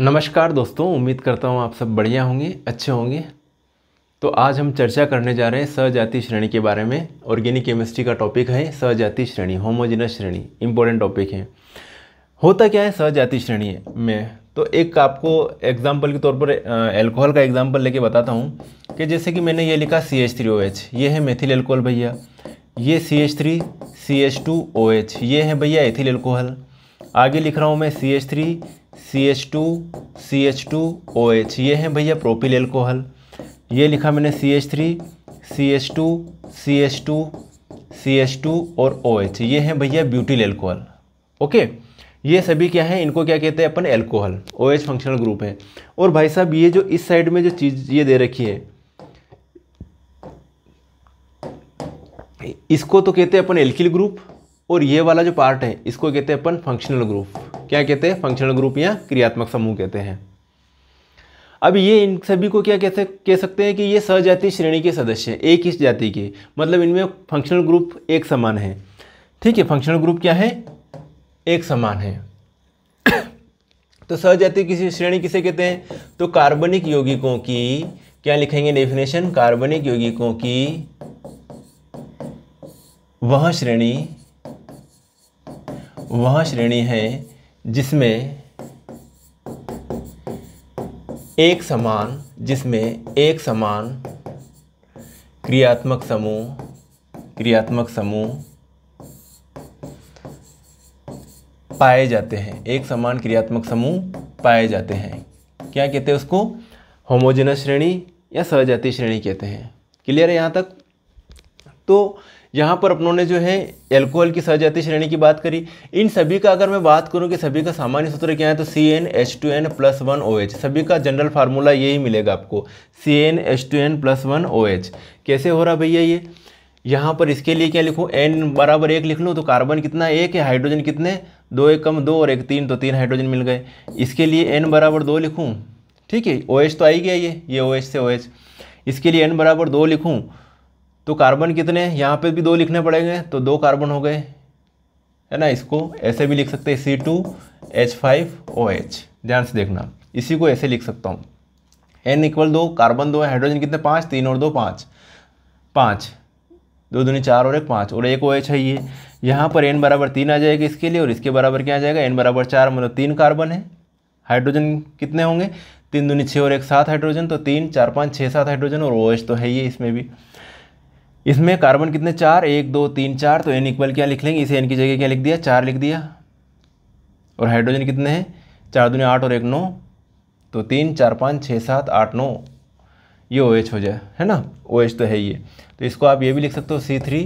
नमस्कार दोस्तों उम्मीद करता हूँ आप सब बढ़िया होंगे अच्छे होंगे तो आज हम चर्चा करने जा रहे हैं सहजाति श्रेणी के बारे में ऑर्गेनिक केमिस्ट्री का टॉपिक है सहजाति श्रेणी होमोजिनस श्रेणी इंपॉर्टेंट टॉपिक है होता क्या है सहजाति श्रेणी में तो एक आपको एग्जाम्पल के तौर पर एल्कोहल का एग्जाम्पल लेके बताता हूँ कि जैसे कि मैंने ये लिखा C H three O H ये है मेथिल एल्कोहल भैया ये C H three C H two O H ये है भैया एथिल एल्कोहल आगे लिख रहा हूँ मैं C H three C H two C H two O H ये हैं भैया प्रोपिल एल्कोहल ये लिखा मैंने C H three C H two C H two C H two और ओ एच ये हैं भैया ब्यूटिल एल्कोहल ओके ये सभी क्या है इनको क्या कहते हैं अपन alcohol O H functional group है और भाई साहब ये जो इस साइड में जो चीज़ ये दे रखी है इसको तो कहते हैं अपन एल्किल ग्रुप और ये वाला जो पार्ट है इसको कहते हैं अपन फंक्शनल ग्रुप क्या कहते हैं फंक्शनल ग्रुप या क्रियात्मक समूह कहते हैं अब ये इन सभी को क्या कहते कह सकते हैं कि ये सजातीय श्रेणी के सदस्य हैं एक ही जाति के मतलब इनमें फंक्शनल ग्रुप एक समान है ठीक है फंक्शनल ग्रुप क्या है एक समान है तो सजातीय किसी श्रेणी किसे कहते हैं तो कार्बनिक यौगिकों की क्या लिखेंगे डेफिनेशन कार्बनिक यौगिकों की वह श्रेणी वह श्रेणी है जिसमें एक समान जिसमें एक समान क्रियात्मक समूह क्रियात्मक समूह पाए जाते हैं एक समान क्रियात्मक समूह पाए जाते हैं क्या कहते हैं उसको होमोजेनस श्रेणी या सहजाति श्रेणी कहते हैं क्लियर है यहाँ तक तो यहाँ पर अपनों ने जो है एल्कोहल की सहजाती श्रेणी की बात करी इन सभी का अगर मैं बात करूँ कि सभी का सामान्य सूत्र क्या है तो C N H two N plus one O H सभी का जनरल फार्मूला यही मिलेगा आपको C N H two N plus one O H कैसे हो रहा भैया ये यहाँ पर इसके लिए क्या लिखूँ एन बराबर एक लिख लूँ तो कार्बन कितना एक है हाइड्रोजन कितने दो एक कम दो और एक तीन तो तीन हाइड्रोजन मिल गए इसके लिए एन बराबर दो लिखूँ ठीक है ओ एच तो आ ही गया ये ये ओ एच से ओ एच इसके लिए एन बराबर दो लिखूँ तो कार्बन कितने हैं यहाँ पे भी दो लिखने पड़ेंगे तो दो कार्बन हो गए है ना इसको ऐसे भी लिख सकते हैं C two H five O H ध्यान से देखना इसी को ऐसे लिख सकता हूँ एन इक्वल दो कार्बन दो हाइड्रोजन कितने पाँच तीन और दो पाँच पाँच दो दूनी चार और एक पाँच और एक ओ एच है ये यहाँ पर एन बराबर तीन आ जाएगा इसके लिए और इसके बराबर क्या आ जाएगा एन बराबर चार मतलब तीन कार्बन है हाइड्रोजन कितने होंगे तीन दूनी छः और एक सात हाइड्रोजन तो तीन चार पाँच छः सात हाइड्रोजन और ओ एच तो है ही इसमें भी इसमें कार्बन कितने चार एक दो तीन चार तो एन इक्वल क्या लिख लेंगे इसे एन की जगह क्या लिख दिया चार लिख दिया और हाइड्रोजन कितने हैं चार दुनिया आठ और एक नौ तो तीन चार पाँच छः सात आठ नौ ये ओ OH हो जाए है ना ओ OH तो है ही तो इसको आप ये भी लिख सकते हो C three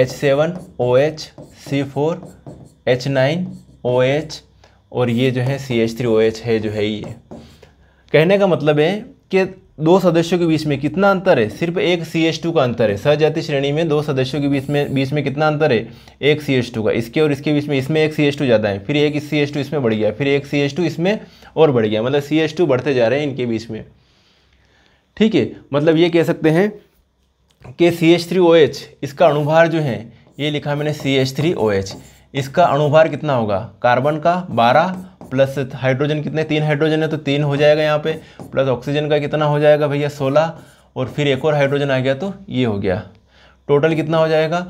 H seven O H C four H nine O H और ये जो है C H three O H है जो है ये कहने का मतलब है के दो सदस्यों के बीच में कितना अंतर है सिर्फ एक सी एच टू का अंतर है सहजाति श्रेणी में दो सदस्यों के बीच में बीच में कितना अंतर है एक सी एच टू का इसके और इसके बीच में इसमें एक सी एच टू ज़्यादा है फिर एक सी एच टू इसमें बढ़ गया फिर एक सी एच टू इसमें और बढ़ गया मतलब सी एच टू बढ़ते जा रहे हैं इनके बीच में ठीक है मतलब ये कह सकते हैं कि C H three O H इसका अनुभार जो है ये लिखा मैंने C H three O H इसका अनुभार कितना होगा कार्बन का बारह प्लस हाइड्रोजन कितने तीन हाइड्रोजन है तो तीन हो जाएगा यहाँ पे प्लस ऑक्सीजन का कितना हो जाएगा भैया सोलह और फिर एक और हाइड्रोजन आ गया तो ये हो गया टोटल कितना हो जाएगा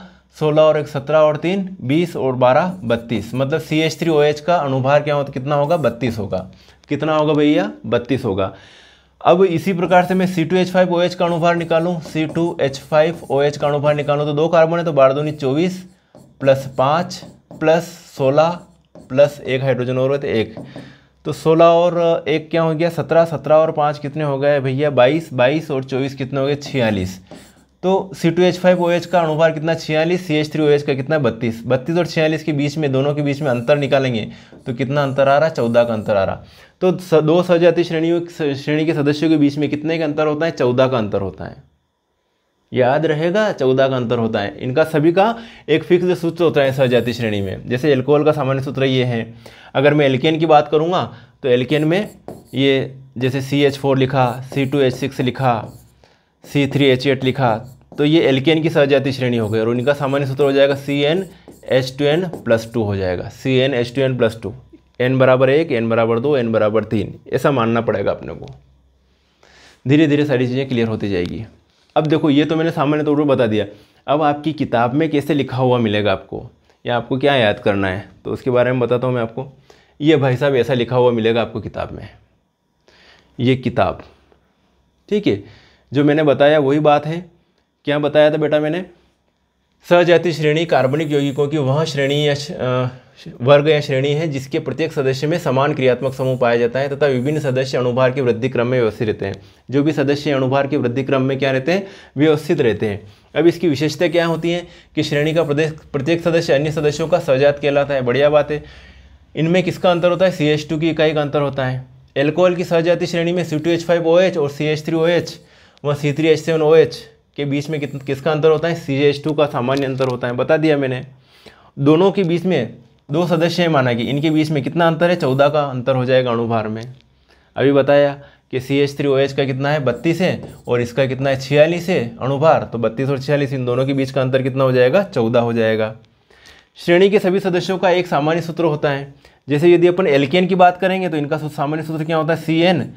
सोलह और एक सत्रह और तीन बीस और बारह बत्तीस मतलब C H three O H का अनुभार क्या हो तो कितना होगा बत्तीस होगा कितना होगा भैया बत्तीस होगा अब इसी प्रकार से मैं C two H five O H का अनुभार निकालूँ C two H five O H का अनुभार निकालूँ तो दो कार्बन है तो बारह दूनी चौबीस प्लस पाँच प्लस सोलह प्लस एक हाइड्रोजन और हुए तो एक तो सोलह और एक क्या हो गया सत्रह सत्रह और पाँच कितने हो गए भैया बाईस बाईस और चौबीस कितने हो गए छियालीस तो C two H five O H का अनुभार कितना छियालीस C H three O H का कितना बत्तीस बत्तीस और छियालीस के बीच में दोनों के बीच में अंतर निकालेंगे तो कितना अंतर आ रहा है चौदह का अंतर आ रहा तो दो सजाती श्रेणियों श्रेणी के सदस्यों के बीच में कितने का अंतर होता है चौदह का अंतर होता है याद रहेगा चौदह का अंतर होता है इनका सभी का एक फिक्स सूत्र होता है सहजाति श्रेणी में जैसे एल्कोहल का सामान्य सूत्र ये है अगर मैं एल्केन की बात करूँगा तो एल्केन में ये जैसे सी एच फोर लिखा सी टू एच सिक्स लिखा सी थ्री एच एट लिखा तो ये एल्केन की सहजाति श्रेणी हो गई और इनका सामान्य सूत्र हो जाएगा C N H two N plus two हो जाएगा C N H two N plus two N बराबर एक एन बराबर दो एन बराबर तीन ऐसा मानना पड़ेगा अपने को धीरे धीरे सारी चीज़ें क्लियर होती जाएगी अब देखो ये तो मैंने सामान्य तौर पर बता दिया अब आपकी किताब में कैसे लिखा हुआ मिलेगा आपको या आपको क्या याद करना है तो उसके बारे में बताता हूँ मैं आपको ये भाई साहब ऐसा लिखा हुआ मिलेगा आपको किताब में ये किताब ठीक है जो मैंने बताया वही बात है क्या बताया था बेटा मैंने सजाति श्रेणी कार्बनिक यौगिकों की वह श्रेणी या वर्ग या श्रेणी है जिसके प्रत्येक सदस्य में समान क्रियात्मक समूह पाया जाता है तथा विभिन्न सदस्य अणुभार की वृद्धि क्रम में व्यवस्थित रहते हैं जो भी सदस्य अणुभार की वृद्धि क्रम में क्या रहते हैं व्यवस्थित रहते हैं अब इसकी विशेषता क्या होती है कि श्रेणी का प्रत्येक सदस्य अन्य सदस्यों का सजात कहलाता है बढ़िया बात है इनमें किसका अंतर होता है सी एच टू की इकाई का अंतर होता है एल्कोहल की सहजाति श्रेणी में C two H five O H और C H three O H व C three H seven O H के बीच में कितना किसका अंतर होता है सी एच टू का सामान्य अंतर होता है बता दिया मैंने दोनों के बीच में दो सदस्य हैं माना कि इनके बीच में कितना अंतर है चौदह का अंतर हो जाएगा अणुभार में अभी बताया कि C H three O H का कितना है बत्तीस है और इसका कितना है छियालीस है अणुभार तो बत्तीस और छियालीस इन दोनों के बीच का अंतर कितना हो जाएगा चौदह हो जाएगा श्रेणी के सभी सदस्यों का एक सामान्य सूत्र होता है जैसे यदि अपन एल्केन की बात करेंगे तो इनका सामान्य सूत्र क्या होता है C N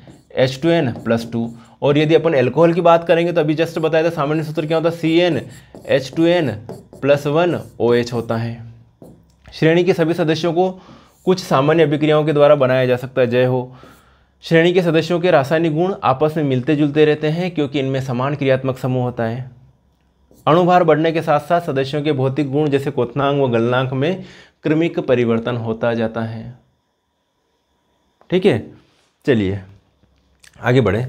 H two N plus two और यदि अपन एल्कोहल की बात करेंगे तो अभी जस्ट बताया था सामान्य सूत्र क्या होता है C N H two N plus one O H होता है श्रेणी के सभी सदस्यों को कुछ सामान्य अभिक्रियाओं के द्वारा बनाया जा सकता है जय हो श्रेणी के सदस्यों के रासायनिक गुण आपस में मिलते जुलते रहते हैं क्योंकि इनमें समान क्रियात्मक समूह होता है अणुभार बढ़ने के साथ साथ सदस्यों के भौतिक गुण जैसे क्वनांग व गलनांक में क्रमिक परिवर्तन होता जाता है ठीक है चलिए आगे बढ़ें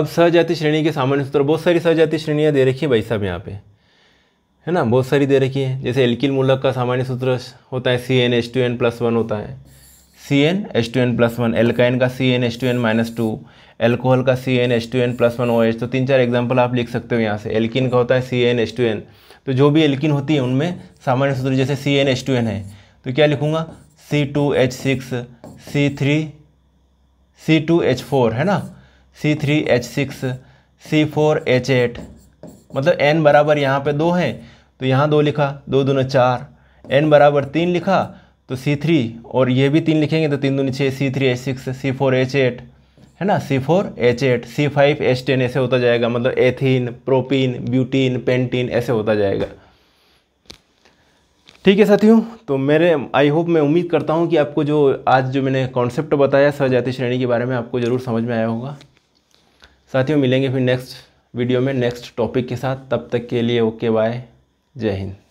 अब सहजाति श्रेणी के सामान्य सूत्र बहुत सारी सहजाति श्रेणियाँ दे रखी है भाई साहब यहाँ पे है ना बहुत सारी दे रखी है जैसे एल्किल मूलक का सामान्य सूत्र होता है C N H two N plus one होता है C N H two N plus one alkyne का C N H two N minus two alcohol का C N H two N plus one O H तो तीन चार example आप लिख सकते हो यहाँ से एल्किन का होता है C N H two N तो जो भी एल्किन होती है उनमें सामान्य सूत्र जैसे C N H two n है तो क्या लिखूँगा C two H six C three C two H four है ना C three H six C four H eight मतलब एन बराबर यहाँ पे दो है तो यहाँ दो लिखा दो दोनों चार एन बराबर तीन लिखा तो सी थ्री और ये भी तीन लिखेंगे तो तीन दूनी छः C three H six C four H eight है ना C four H eight C five H ten ऐसे होता जाएगा मतलब एथीन प्रोपीन ब्यूटीन पेंटीन ऐसे होता जाएगा ठीक है साथियों तो मेरे आई होप मैं उम्मीद करता हूँ कि आपको जो आज जो मैंने कॉन्सेप्ट बताया सजाती श्रेणी के बारे में आपको ज़रूर समझ में आया होगा साथियों मिलेंगे फिर नेक्स्ट वीडियो में नेक्स्ट टॉपिक के साथ तब तक के लिए ओके बाय जय हिंद